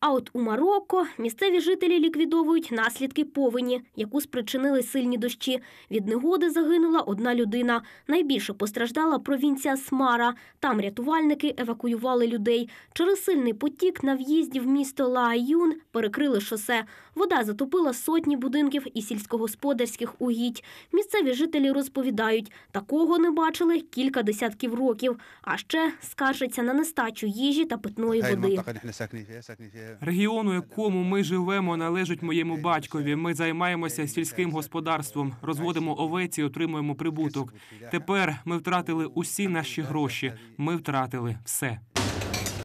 А от у Марокко місцеві жителі ліквідовують наслідки повені, яку спричинили сильні дощі. Від негоди загинула одна людина. Найбільше постраждала провінція Смара. Там рятувальники евакуювали людей. Через сильний потік на в'їзді в місто Лааюн перекрили шосе. Вода затопила сотні будинків і сільськогосподарських угідь. Місцеві жителі розповідають, такого не бачили кілька десятків років. А ще скаржаться на нестачу їжі та питної води. Регіон, у якому ми живемо, належить моєму батькові. Ми займаємося сільським господарством, розводимо овець і отримуємо прибуток. Тепер ми втратили усі наші гроші. Ми втратили все.